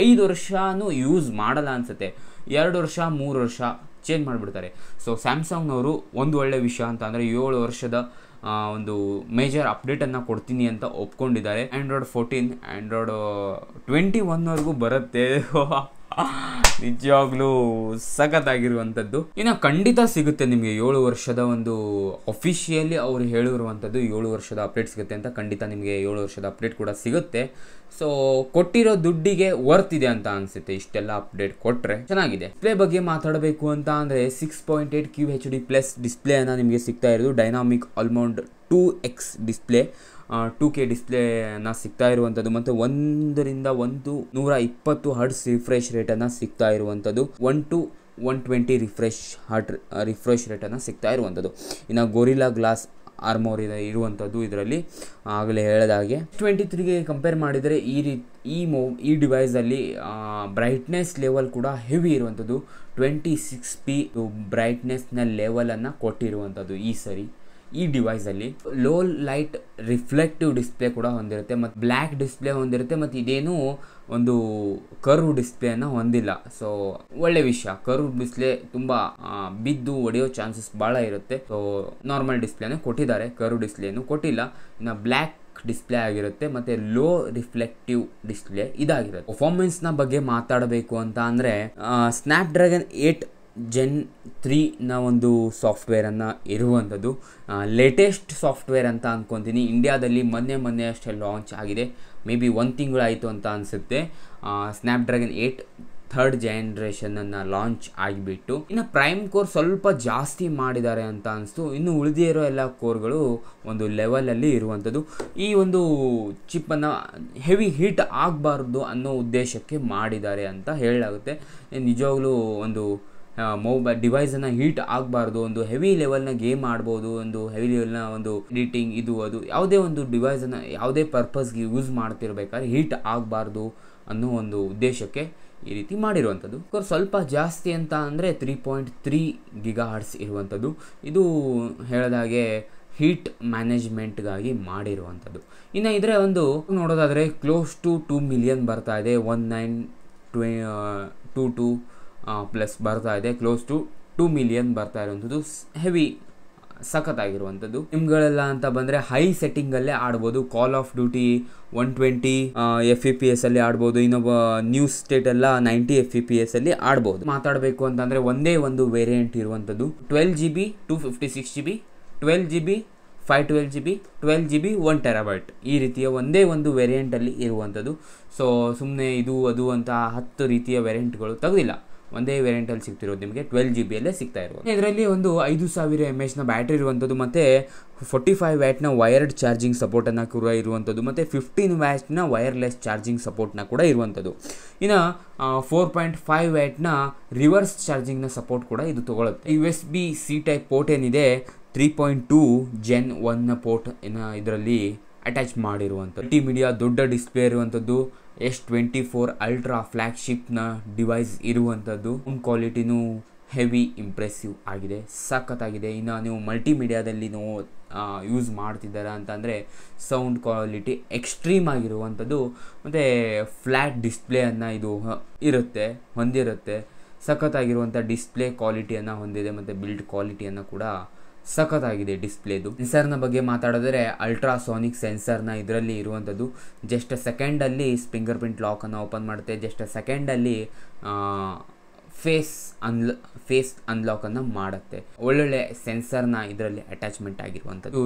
ಐದು ವರ್ಷನೂ ಯೂಸ್ ಮಾಡಲ್ಲ ಅನಿಸುತ್ತೆ ಎರಡು ವರ್ಷ ಮೂರು ವರ್ಷ ಚೇಂಜ್ ಮಾಡಿಬಿಡ್ತಾರೆ ಸೊ ಸ್ಯಾಮ್ಸಂಗ್ನವರು ಒಂದು ಒಳ್ಳೆಯ ವಿಷಯ ಅಂತ ಅಂದರೆ ಏಳು ವರ್ಷದ ಒಂದು ಮೇಜರ್ ಅಪ್ಡೇಟನ್ನು ಕೊಡ್ತೀನಿ ಅಂತ ಒಪ್ಕೊಂಡಿದ್ದಾರೆ ಆ್ಯಂಡ್ರಾಯ್ಡ್ ಫೋರ್ಟೀನ್ ಆ್ಯಂಡ್ರಾಯ್ಡ್ ಟ್ವೆಂಟಿ ಒನ್ವರೆಗೂ ಬರುತ್ತೆ ನಿಜವಾಗ್ಲೂ ಸಖತ್ತಾಗಿರುವಂಥದ್ದು ಇನ್ನು ಖಂಡಿತ ಸಿಗುತ್ತೆ ನಿಮಗೆ ಏಳು ವರ್ಷದ ಒಂದು ಅಫಿಷಿಯಲಿ ಅವರು ಹೇಳಿರುವಂಥದ್ದು ಏಳು ವರ್ಷದ ಅಪ್ಡೇಟ್ ಸಿಗುತ್ತೆ ಅಂತ ಖಂಡಿತ ನಿಮಗೆ ಏಳು ವರ್ಷದ ಅಪ್ಡೇಟ್ ಕೂಡ ಸಿಗುತ್ತೆ ಸೊ ಕೊಟ್ಟಿರೋ ದುಡ್ಡಿಗೆ ವರ್ತ್ ಇದೆ ಅಂತ ಅನ್ಸುತ್ತೆ ಇಷ್ಟೆಲ್ಲ ಅಪ್ಡೇಟ್ ಕೊಟ್ಟರೆ ಚೆನ್ನಾಗಿದೆ ಡಿಸ್ಪ್ಲೇ ಬಗ್ಗೆ ಮಾತಾಡಬೇಕು ಅಂತ ಅಂದರೆ six point eight Q H D plus ಡಿಸ್ಪ್ಲೇನ ನಿಮಗೆ ಸಿಗ್ತಾ ಇರೋದು ಡೈನಾಮಿಕ್ ಆಲ್ಮೌಂಡ್ two X display two K ಡಿಸ್ಪ್ಲೇನ ಸಿಗ್ತಾ ಇರುವಂಥದ್ದು ಮತ್ತು ಒಂದರಿಂದ ಒಂದು ನೂರ ಇಪ್ಪತ್ತು ಹರ್ಡ್ಸ್ ರಿಫ್ರೆಶ್ ರೇಟನ್ನು ಸಿಗ್ತಾ ಇರುವಂಥದ್ದು one to one twenty refresh hertz refresh ರೇಟನ್ನು ಸಿಗ್ತಾ ಇರುವಂಥದ್ದು ಇನ್ನು ಗೊರಿಲಾ ಗ್ಲಾಸ್ ಆರ್ಮೋರ್ ಇದೆ ಇರುವಂಥದ್ದು ಇದರಲ್ಲಿ ಆಗಲೇ ಹೇಳಿದಾಗೆ ಟ್ವೆಂಟಿ ತ್ರೀಗೆ ಕಂಪೇರ್ ಮಾಡಿದರೆ ಈ ರೀತಿ ಈ ಮೋ ಈ ಡಿವೈಸಲ್ಲಿ ಬ್ರೈಟ್ನೆಸ್ ಲೆವೆಲ್ ಕೂಡ ಹೆವಿ ಇರುವಂಥದ್ದು ಟ್ವೆಂಟಿ ಸಿಕ್ಸ್ ಪಿ ಬ್ರೈಟ್ನೆಸ್ನ ಲೆವೆಲನ್ನು ಕೊಟ್ಟಿರುವಂಥದ್ದು ಈ ಸರಿ ಈ ಡಿವೈಸ್ ಅಲ್ಲಿ ಲೋ ಲೈಟ್ ರಿಫ್ಲೆಕ್ಟಿವ್ ಡಿಸ್ಪ್ಲೇ ಕೂಡ ಹೊಂದಿರುತ್ತೆ ಮತ್ತು ಬ್ಲ್ಯಾಕ್ ಡಿಸ್ಪ್ಲೇ ಹೊಂದಿರುತ್ತೆ ಮತ್ತು ಇದೇನು ಒಂದು ಕರ್ವ್ ಡಿಸ್ಪ್ಲೇನ ಹೊಂದಿಲ್ಲ ಸೊ ಒಳ್ಳೆ ವಿಷಯ ಕರ್ವ್ ಡಿಸ್ಪ್ಲೇ ತುಂಬ ಬಿದ್ದು ಒಡೆಯೋ ಚಾನ್ಸಸ್ ಭಾಳ ಇರುತ್ತೆ ಸೊ ನಾರ್ಮಲ್ ಡಿಸ್ಪ್ಲೇನೇ ಕೊಟ್ಟಿದ್ದಾರೆ ಕರ್ವ್ ಡಿಸ್ಪ್ಲೇನು ಕೊಟ್ಟಿಲ್ಲ ಇನ್ನು ಬ್ಲ್ಯಾಕ್ ಡಿಸ್ಪ್ಲೇ ಆಗಿರುತ್ತೆ ಮತ್ತು ಲೋ ರಿಫ್ಲೆಕ್ಟಿವ್ ಡಿಸ್ಪ್ಲೇ ಇದಾಗಿರುತ್ತೆ ಪರ್ಫಾರ್ಮೆನ್ಸ್ನ ಬಗ್ಗೆ ಮಾತಾಡಬೇಕು ಅಂತ ಅಂದರೆ ಸ್ನ್ಯಾಪ್ ಡ್ರ್ಯಾಗನ್ ಏಟ್ ಜೆನ್ ತ್ರೀನ ಒಂದು ಸಾಫ್ಟ್ವೇರನ್ನು ಇರುವಂಥದ್ದು ಲೇಟೆಸ್ಟ್ ಸಾಫ್ಟ್ವೇರ್ ಅಂತ ಅಂದ್ಕೊತೀನಿ ಇಂಡಿಯಾದಲ್ಲಿ ಮೊನ್ನೆ ಮೊನ್ನೆ ಅಷ್ಟೇ ಲಾಂಚ್ ಆಗಿದೆ ಮೇ ಬಿ ಒಂದು ತಿಂಗಳಾಯಿತು ಅಂತ ಅನಿಸುತ್ತೆ ಸ್ನ್ಯಾಪ್ಡ್ರ್ಯಾಗನ್ ಏಯ್ಟ್ ಥರ್ಡ್ ಜನ್ರೇಷನನ್ನು ಲಾಂಚ್ ಆಗಿಬಿಟ್ಟು ಇನ್ನು ಪ್ರೈಮ್ ಕೋರ್ ಸ್ವಲ್ಪ ಜಾಸ್ತಿ ಮಾಡಿದ್ದಾರೆ ಅಂತ ಅನಿಸ್ತು ಇನ್ನು ಉಳಿದಿರೋ ಎಲ್ಲ ಕೋರ್ಗಳು ಒಂದು ಲೆವೆಲಲ್ಲಿ ಇರುವಂಥದ್ದು ಈ ಒಂದು ಚಿಪ್ಪನ್ನು ಹೆವಿ ಹೀಟ್ ಆಗಬಾರ್ದು ಅನ್ನೋ ಉದ್ದೇಶಕ್ಕೆ ಮಾಡಿದ್ದಾರೆ ಅಂತ ಹೇಳಲಾಗುತ್ತೆ ನಿಜವಾಗ್ಲೂ ಒಂದು ಮೊಬೈಲ್ ಡಿವೈಸನ್ನು ಹೀಟ್ ಆಗಬಾರ್ದು ಒಂದು ಹೆವಿ ಲೆವೆಲ್ನ ಗೇಮ್ ಆಡ್ಬೋದು ಒಂದು ಹೆವಿ ಲೆವೆಲ್ನ ಒಂದು ಎಡಿಟಿಂಗ್ ಇದು ಅದು ಯಾವುದೇ ಒಂದು ಡಿವೈಸನ್ನು ಯಾವುದೇ ಪರ್ಪಸ್ಗೆ ಯೂಸ್ ಮಾಡ್ತಿರ್ಬೇಕಾದ್ರೆ ಹೀಟ್ ಆಗಬಾರ್ದು ಅನ್ನೋ ಒಂದು ಉದ್ದೇಶಕ್ಕೆ ಈ ರೀತಿ ಮಾಡಿರುವಂಥದ್ದು ಸ್ವಲ್ಪ ಜಾಸ್ತಿ ಅಂತ ಅಂದರೆ three point three gigahertz ಇರುವಂಥದ್ದು ಇದು ಹೇಳಿದಾಗೆ ಹೀಟ್ ಮ್ಯಾನೇಜ್ಮೆಂಟ್ಗಾಗಿ ಮಾಡಿರುವಂಥದ್ದು ಇನ್ನು ಇದ್ರೆ ಒಂದು ನೋಡೋದಾದರೆ ಕ್ಲೋಸ್ ಟು ಟೂ ಮಿಲಿಯನ್ ಬರ್ತಾ ಇದೆ ಒನ್ ನೈನ್ ಟ್ವೆ ಟು ಟು ಪ್ಲಸ್ ಬರ್ತಾ ಇದೆ ಕ್ಲೋಸ್ ಟು ಟೂ ಮಿಲಿಯನ್ ಬರ್ತಾ ಇರುವಂಥದ್ದು ಹೆವಿ ಸಖತ್ತಾಗಿರುವಂಥದ್ದು ನಿಮ್ಗಳೆಲ್ಲ ಅಂತ ಬಂದರೆ ಹೈ ಸೆಟ್ಟಿಂಗಲ್ಲೇ ಆಡ್ಬೋದು call of duty one twenty F E P S ಅಲ್ಲಿ ಆಡ್ಬೋದು ಇನ್ನೊಬ್ಬ ನ್ಯೂಸ್ ಸ್ಟೇಟ್ ಎಲ್ಲ ninety F E P S ಅಲ್ಲಿ ಆಡ್ಬೋದು ಮಾತಾಡಬೇಕು ಅಂತಂದರೆ ಒಂದೇ ಒಂದು ವೇರಿಯಂಟ್ ಇರುವಂಥದ್ದು twelve G B two fifty six G B twelve G B five twelve G B twelve G B one terabyte ಈ ರೀತಿಯ ಒಂದೇ ಒಂದು ವೇರಿಯಂಟಲ್ಲಿ ಇರುವಂಥದ್ದು ಸೊ ಸುಮ್ಮನೆ ಇದು ಅದು ಅಂತ ಹತ್ತು ರೀತಿಯ ವೇರಿಯಂಟ್ಗಳು ತೆಗೆದಿಲ್ಲ ಒಂದೇ ವೇರಿಯಂಟಲ್ಲಿ ಸಿಗ್ತಿರೋದು ನಿಮಗೆ ಟ್ವೆಲ್ ಜಿ ಬಿಯಲ್ಲೇ ಸಿಗ್ತಾ ಇರೋದು ಇದರಲ್ಲಿ ಒಂದು ಐದು ಸಾವಿರ ಎಮ್ ಎಚ್ನ ಬ್ಯಾಟ್ರಿ ಇರುವಂಥದ್ದು ಮತ್ತು ಫೋರ್ಟಿ ಫೈವ್ ವ್ಯಾಟ್ನ ವೈರ್ಡ್ ಚಾರ್ಜಿಂಗ್ ಸಪೋರ್ಟನ್ನು ಕೂಡ ಇರುವಂಥದ್ದು ಮತ್ತು ಫಿಫ್ಟೀನ್ ವ್ಯಾಟ್ನ ವೈರ್ಲೆಸ್ ಚಾರ್ಜಿಂಗ್ ಸಪೋರ್ಟ್ನ ಕೂಡ ಇರುವಂಥದ್ದು ಇನ್ನು ಫೋರ್ ಪಾಯಿಂಟ್ ಫೈವ್ ವ್ಯಾಟ್ನ ರಿವರ್ಸ್ ಚಾರ್ಜಿಂಗ್ನ ಸಪೋರ್ಟ್ ಕೂಡ ಇದು ತೊಗೊಳುತ್ತೆ U S B C type port ಏನಿದೆ ತ್ರೀ ಪಾಯಿಂಟ್ ಟೂ ಜೆನ್ ಒನ್ನ ಪೋರ್ಟ್ ಇದರಲ್ಲಿ ಅಟ್ಯಾಚ್ ಮಾಡಿರುವಂಥದ್ದು ಟಿ ಮೀಡಿಯಾ ದೊಡ್ಡ ಡಿಸ್ಪ್ಲೇ ಇರುವಂಥದ್ದು ಎಸ್ ಟ್ವೆಂಟಿ ಫೋರ್ ಅಲ್ಟ್ರಾ ಫ್ಲ್ಯಾಗ್ಶಿಪ್ನ ಡಿವೈಸ್ ಇರುವಂಥದ್ದು ಕ್ವಾಲಿಟಿನೂ ಹೆವಿ ಇಂಪ್ರೆಸಿವ್ ಆಗಿದೆ ಸಖತ್ತಾಗಿದೆ ಇನ್ನು ನೀವು ಮಲ್ಟಿಮೀಡಿಯಾದಲ್ಲಿ ನೋ ಯೂಸ್ ಮಾಡ್ತಿದ್ದೀರಾ ಅಂತಂದರೆ ಸೌಂಡ್ ಕ್ವಾಲಿಟಿ ಎಕ್ಸ್ಟ್ರೀಮ್ ಆಗಿರುವಂಥದ್ದು ಮತ್ತು ಫ್ಲ್ಯಾಟ್ ಡಿಸ್ಪ್ಲೇಯನ್ನು ಇದು ಇರುತ್ತೆ ಹೊಂದಿರುತ್ತೆ ಸಖತ್ತಾಗಿರುವಂಥ ಡಿಸ್ಪ್ಲೇ ಕ್ವಾಲಿಟಿಯನ್ನು ಹೊಂದಿದೆ ಮತ್ತು ಬಿಲ್ಡ್ ಕ್ವಾಲಿಟಿಯನ್ನು ಕೂಡ ಸಖತ್ತಾಗಿದೆ ಡಿಸ್ಪ್ಲೇದು ಸೆನ್ಸರ್ನ ಬಗ್ಗೆ ಮಾತಾಡಿದ್ರೆ ಅಲ್ಟ್ರಾಸೋನಿಕ್ ಸೆನ್ಸರ್ನ ಇದರಲ್ಲಿ ಇರುವಂಥದ್ದು ಜಸ್ಟ್ ಸೆಕೆಂಡಲ್ಲಿ ಫಿಂಗರ್ ಪ್ರಿಂಟ್ ಲಾಕನ್ನು ಓಪನ್ ಮಾಡುತ್ತೆ ಜಸ್ಟ್ ಸೆಕೆಂಡಲ್ಲಿ ಫೇಸ್ ಅನ್ಲ ಫೇಸ್ ಅನ್ಲಾಕನ್ನು ಮಾಡುತ್ತೆ ಒಳ್ಳೊಳ್ಳೆ ಸೆನ್ಸರ್ನ ಇದರಲ್ಲಿ ಅಟ್ಯಾಚ್ಮೆಂಟ್ ಆಗಿರುವಂಥದ್ದು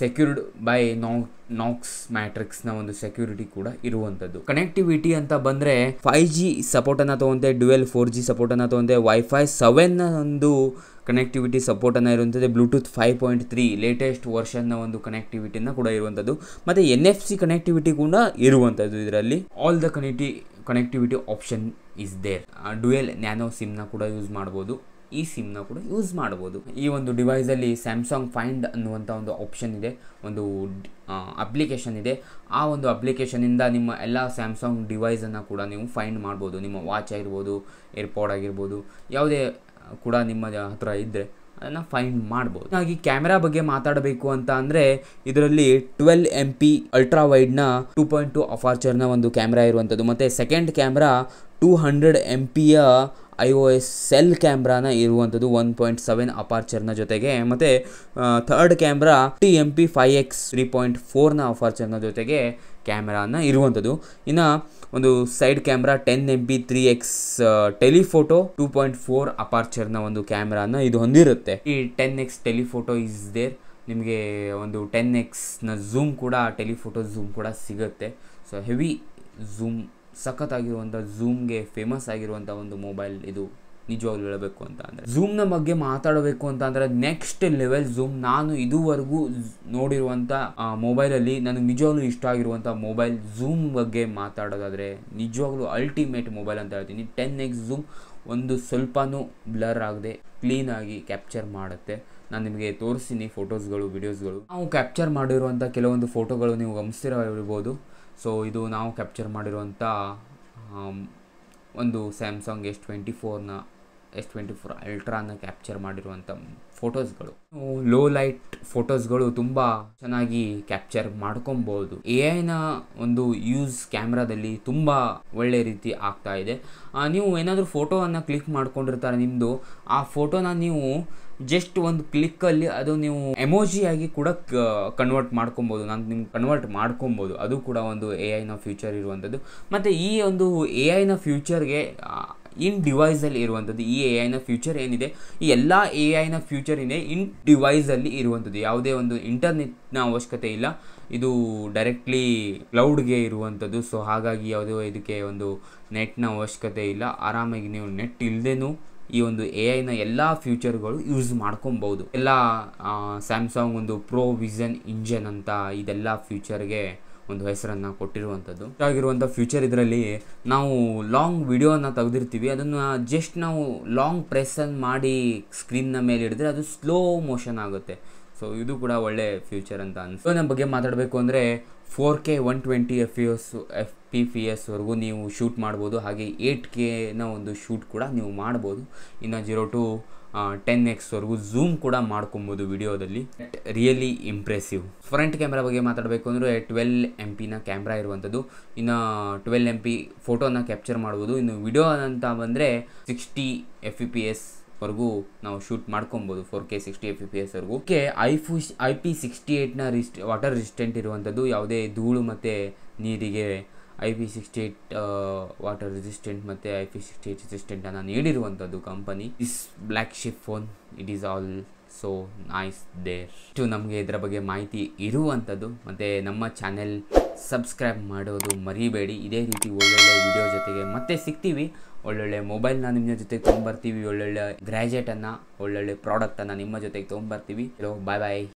ಸೆಕ್ಯೂರ್ಡ್ ಬೈ ನಾಕ್ ನಾಕ್ಸ್ ಮ್ಯಾಟ್ರಿಕ್ಸ್ನ ಒಂದು ಸೆಕ್ಯೂರಿಟಿ ಕೂಡ ಇರುವಂಥದ್ದು ಕನೆಕ್ಟಿವಿಟಿ ಅಂತ ಬಂದರೆ ಫೈವ್ ಜಿ ಸಪೋರ್ಟನ್ನು ತೊಗೊಂತೆ ಡ್ಯುವೆಲ್ ಫೋರ್ ಜಿ ಸಪೋರ್ಟನ್ನು ತೊಗೊಂತೆ ವೈಫೈ ಸೆವೆನ್ನ ಒಂದು ಕನೆಕ್ಟಿವಿಟಿ ಸಪೋರ್ಟನ್ನು ಇರುವಂಥದ್ದು bluetooth five point three latest ವರ್ಷನ್ನ ಒಂದು ಕನೆಕ್ಟಿವಿಟಿನ ಕೂಡ ಇರುವಂಥದ್ದು ಮತ್ತು ಎನ್ ಎಫ್ ಸಿ ಕನೆಕ್ಟಿವಿಟಿ ಕೂಡ ಇರುವಂಥದ್ದು ಇದರಲ್ಲಿ ಆಲ್ ದ ಕನೆಕ್ಟಿ connectivity option is there dual nano ಸಿಮ್ನ ಕೂಡ ಯೂಸ್ ಮಾಡ್ಬೋದು ಈ ಸಿಮ್ನ ಕೂಡ ಯೂಸ್ ಮಾಡ್ಬೋದು ಈ ಒಂದು ಡಿವೈಸಲ್ಲಿ ಸ್ಯಾಮ್ಸಂಗ್ ಫೈಂಡ್ ಅನ್ನುವಂಥ ಒಂದು ಆಪ್ಷನ್ ಇದೆ ಒಂದು ಅಪ್ಲಿಕೇಶನ್ ಇದೆ ಆ ಒಂದು ಅಪ್ಲಿಕೇಶನಿಂದ ನಿಮ್ಮ ಎಲ್ಲ ಸ್ಯಾಮ್ಸಂಗ್ ಡಿವೈಸನ್ನು ಕೂಡ ನೀವು ಫೈಂಡ್ ಮಾಡ್ಬೋದು ನಿಮ್ಮ ವಾಚ್ ಆಗಿರ್ಬೋದು ಏರ್ಪೋರ್ಡ್ ಆಗಿರ್ಬೋದು ಯಾವುದೇ ಕೂಡ ನಿಮ್ಮ ಹತ್ರ ಇದ್ದರೆ ಫೈಂಡ್ ಮಾಡ್ಬೋದು ಹಾಗಾಗಿ ಕ್ಯಾಮೆರಾ ಬಗ್ಗೆ ಮಾತಾಡಬೇಕು ಅಂತ ಅಂದರೆ ಇದರಲ್ಲಿ ಟ್ವೆಲ್ ಎಂ ಪಿ ಅಲ್ಟ್ರಾ ವೈಡ್ನ ಟೂ ಪಾಯಿಂಟ್ ಟು ಅಫಾರ್ಚರ್ನ ಒಂದು ಕ್ಯಾಮ್ರಾ ಇರುವಂಥದ್ದು ಮತ್ತು second camera two hundred M ಪಿಯ ಐ ಒ ಎಸ್ ಸೆಲ್ ಕ್ಯಾಮ್ರಾನ ಇರುವಂಥದ್ದು ಒನ್ ಪಾಯಿಂಟ್ ಸೆವೆನ್ ಅಪಾರ್ಚರ್ನ ಜೊತೆಗೆ ಮತ್ತು third camera T M P ಫೈ ಎಕ್ಸ್ ತ್ರೀ ಪಾಯಿಂಟ್ ಫೋರ್ನ ಅಪಾರ್ಚರ್ನ ಜೊತೆಗೆ ಕ್ಯಾಮ್ರಾನ ಇರುವಂಥದ್ದು ಇನ್ನು ಒಂದು side camera ten M B three X telephoto two point four ಅಪಾರ್ಚರ್ನ ಒಂದು ಕ್ಯಾಮ್ರಾನ ಇದು ಹೊಂದಿರುತ್ತೆ ಈ ten X telephoto is there ನಿಮಗೆ ಒಂದು ಟೆನ್ ಎಕ್ಸ್ನ ಝೂಮ್ ಕೂಡ ಟೆಲಿಫೋಟೋ ಝೂಮ್ ಕೂಡ ಸಿಗುತ್ತೆ ಸೊ ಹೆವಿ ಝೂಮ್ ಸಖತ್ತಾಗಿರುವಂಥ ಝೂಮ್ಗೆ ಫೇಮಸ್ ಆಗಿರುವಂಥ ಒಂದು ಮೊಬೈಲ್ ಇದು ನಿಜವಾಗ್ಲೂ ಹೇಳಬೇಕು ಅಂತ ಅಂದರೆ ಝೂಮ್ನ ಬಗ್ಗೆ ಮಾತಾಡಬೇಕು ಅಂತ ಅಂದರೆ ನೆಕ್ಸ್ಟ್ ಲೆವೆಲ್ ಝೂಮ್ ನಾನು ಇದುವರೆಗೂ ನೋಡಿರುವಂಥ ಮೊಬೈಲಲ್ಲಿ ನನಗೆ ನಿಜವಾಗ್ಲೂ ಇಷ್ಟ ಆಗಿರುವಂಥ ಮೊಬೈಲ್ ಝೂಮ್ ಬಗ್ಗೆ ಮಾತಾಡೋದಾದರೆ ನಿಜವಾಗ್ಲೂ ಅಲ್ಟಿಮೇಟ್ ಮೊಬೈಲ್ ಅಂತ ಹೇಳ್ತೀನಿ ಟೆನ್ ಎಕ್ಸ್ ಝೂಮ್ ಒಂದು ಸ್ವಲ್ಪನೂ ಬ್ಲರ್ ಆಗದೆ ಕ್ಲೀನಾಗಿ ಕ್ಯಾಪ್ಚರ್ ಮಾಡುತ್ತೆ ನಾನು ನಿಮಗೆ ತೋರಿಸ್ತೀನಿ ಫೋಟೋಸ್ಗಳು ವಿಡಿಯೋಸ್ಗಳು ನಾವು ಕ್ಯಾಪ್ಚರ್ ಮಾಡಿರುವಂಥ ಕೆಲವೊಂದು ಫೋಟೋಗಳು ನೀವು ಗಮನಿಸ್ತಿರೋ ಇರ್ಬೋದು ಸೊ ಇದು ನಾವು ಕ್ಯಾಪ್ಚರ್ ಮಾಡಿರುವಂಥ ಒಂದು ಸ್ಯಾಮ್ಸಂಗ್ ಎಸ್ ಟ್ವೆಂಟಿ ಫೋರ್ನ ಎಸ್ ಟ್ವೆಂಟಿ ಫೋರ್ ಅಲ್ಟ್ರಾನ ಕ್ಯಾಪ್ಚರ್ ಮಾಡಿರುವಂಥ ಫೋಟೋಸ್ಗಳು ಲೋ ಲೈಟ್ ಫೋಟೋಸ್ಗಳು ತುಂಬ ಚೆನ್ನಾಗಿ ಕ್ಯಾಪ್ಚರ್ ಮಾಡ್ಕೊಬೋದು ಎ ಐನ ಒಂದು ಯೂಸ್ ಕ್ಯಾಮ್ರಾದಲ್ಲಿ ತುಂಬ ಒಳ್ಳೆ ರೀತಿ ಆಗ್ತಾ ಇದೆ ನೀವು ಏನಾದರೂ ಫೋಟೋವನ್ನು ಕ್ಲಿಕ್ ಮಾಡ್ಕೊಂಡಿರ್ತಾರೆ ನಿಮ್ಮದು ಆ ಫೋಟೋನ ನೀವು ಜಸ್ಟ್ ಒಂದು ಕ್ಲಿಕ್ಕಲ್ಲಿ ಅದು ನೀವು ಎಮೋಜಿಯಾಗಿ ಕೂಡ ಕನ್ವರ್ಟ್ ಮಾಡ್ಕೊಬೋದು ನಾನು ನಿಮ್ಗೆ ಕನ್ವರ್ಟ್ ಮಾಡ್ಕೊಬೋದು ಅದು ಕೂಡ ಒಂದು ಎ ಐನ ಫ್ಯೂಚರ್ ಇರುವಂಥದ್ದು ಮತ್ತು ಈ ಒಂದು ಎ ಐನ ಫ್ಯೂಚರ್ಗೆ ಇನ್ ಡಿವೈಸಲ್ಲಿ ಇರುವಂಥದ್ದು ಈ ಎ ಐನ ಫ್ಯೂಚರ್ ಏನಿದೆ ಈ ಎಲ್ಲ ಎ ಐನ ಫ್ಯೂಚರ್ ಇದೆ ಇನ್ ಡಿವೈಸಲ್ಲಿ ಇರುವಂಥದ್ದು ಯಾವುದೇ ಒಂದು ಇಂಟರ್ನೆಟ್ನ ಅವಶ್ಯಕತೆ ಇಲ್ಲ ಇದು ಡೈರೆಕ್ಟ್ಲಿ ಕ್ಲೌಡ್ಗೆ ಇರುವಂಥದ್ದು ಸೊ ಹಾಗಾಗಿ ಯಾವುದೋ ಇದಕ್ಕೆ ಒಂದು ನೆಟ್ನ ಅವಶ್ಯಕತೆ ಇಲ್ಲ ಆರಾಮಾಗಿ ನೀವು ನೆಟ್ ಇಲ್ಲದೇನೂ ಈ ಒಂದು ಎ ಐನ ಎಲ್ಲ ಫ್ಯೂಚರ್ಗಳು ಯೂಸ್ ಮಾಡ್ಕೊಬೋದು ಎಲ್ಲ ಸ್ಯಾಮ್ಸಂಗ್ ಒಂದು ಪ್ರೋ ವಿಷನ್ ಇಂಜನ್ ಅಂತ ಇದೆಲ್ಲ ಫ್ಯೂಚರ್ಗೆ ಒಂದು ಹೆಸರನ್ನು ಕೊಟ್ಟಿರುವಂಥದ್ದು ಆಗಿರುವಂಥ ಫ್ಯೂಚರ್ ಇದರಲ್ಲಿ ನಾವು ಲಾಂಗ್ ವಿಡಿಯೋನ ತೆಗೆದಿರ್ತೀವಿ ಅದನ್ನು ಜಸ್ಟ್ ನಾವು ಲಾಂಗ್ ಪ್ರೆಸ್ಸನ್ನು ಮಾಡಿ ಸ್ಕ್ರೀನ್ನ ಮೇಲೆ ಹಿಡಿದ್ರೆ ಅದು ಸ್ಲೋ ಮೋಷನ್ ಆಗುತ್ತೆ ಸೊ ಇದು ಕೂಡ ಒಳ್ಳೆ ಫ್ಯೂಚರ್ ಅಂತ ಸೊ ನಮ್ಮ ಬಗ್ಗೆ ಮಾತಾಡಬೇಕು ಅಂದರೆ four K one twenty F U S F P P ಎಸ್ವರೆಗೂ ನೀವು ಶೂಟ್ ಮಾಡ್ಬೋದು ಹಾಗೆ ಏಟ್ ಕೆನ ಒಂದು ಶೂಟ್ ಕೂಡ ನೀವು ಮಾಡ್ಬೋದು ಇನ್ನು ಜೀರೋ ಟು ಟೆನ್ ಎಕ್ಸ್ವರೆಗೂ ಝೂಮ್ ಕೂಡ ಮಾಡ್ಕೊಬೋದು ವಿಡಿಯೋದಲ್ಲಿ ರಿಯಲಿ ಇಂಪ್ರೆಸಿವ್ ಫ್ರಂಟ್ ಕ್ಯಾಮ್ರಾ ಬಗ್ಗೆ ಮಾತಾಡಬೇಕು ಅಂದರೆ ಟ್ವೆಲ್ ಎಮ್ ಪಿನ ಕ್ಯಾಮ್ರಾ ಇರುವಂಥದ್ದು ಇನ್ನು ಟ್ವೆಲ್ ಎಮ್ ಪಿ ಫೋಟೋನ ಕ್ಯಾಪ್ಚರ್ ಮಾಡ್ಬೋದು ಇನ್ನು ವಿಡಿಯೋ ಅಂತ ಬಂದರೆ sixty F E P S ನಾವು ಶೂಟ್ ಮಾಡ್ಕೊಬೋದು four K sixty F P ಎಸ್ವರೆಗೂ ಓಕೆ ಓಕೆ ಐಫು ಐ ಪಿ ಸಿಕ್ಸ್ಟಿ ಏಯ್ಟ್ನ ರಿಸ್ಟ್ ವಾಟರ್ ರಿಸ್ಟೆಂಟ್ ಇರುವಂಥದ್ದು ಯಾವುದೇ ಧೂಳು ಮತ್ತು ನೀರಿಗೆ I P sixty eight water resistant ಮತ್ತು ಐ ಪಿ ಸಿಕ್ಸ್ಟಿ ರೆಸಿಸ್ಟೆಂಟ್ ರೆಸಿಸ್ಟೆಂಟನ್ನು ನೀಡಿರುವಂಥದ್ದು company is flagship phone it is all so nice there ಇಷ್ಟು ನಮಗೆ ಇದರ ಬಗ್ಗೆ ಮಾಹಿತಿ ಇರುವಂಥದ್ದು ಮತ್ತು ನಮ್ಮ ಚಾನೆಲ್ ಸಬ್ಸ್ಕ್ರೈಬ್ ಮಾಡೋದು ಮರಿಬೇಡಿ ಇದೇ ರೀತಿ ಒಳ್ಳೊಳ್ಳೆ ವಿಡಿಯೋ ಜೊತೆಗೆ ಮತ್ತೆ ಸಿಗ್ತೀವಿ ಒಳ್ಳೊಳ್ಳೆ ಮೊಬೈಲ್ನ ನಿಮ್ಮ ಜೊತೆಗೆ ತೊಗೊಂಬರ್ತೀವಿ ಒಳ್ಳೊಳ್ಳೆ ಗ್ರ್ಯಾಜುಯೇಟನ್ನು ಒಳ್ಳೊಳ್ಳೆ ಪ್ರಾಡಕ್ಟನ್ನು ನಿಮ್ಮ ಜೊತೆಗೆ ತೊಗೊಂಬರ್ತೀವಿ ಹಲೋ ಬಾಯ್ ಬಾಯ್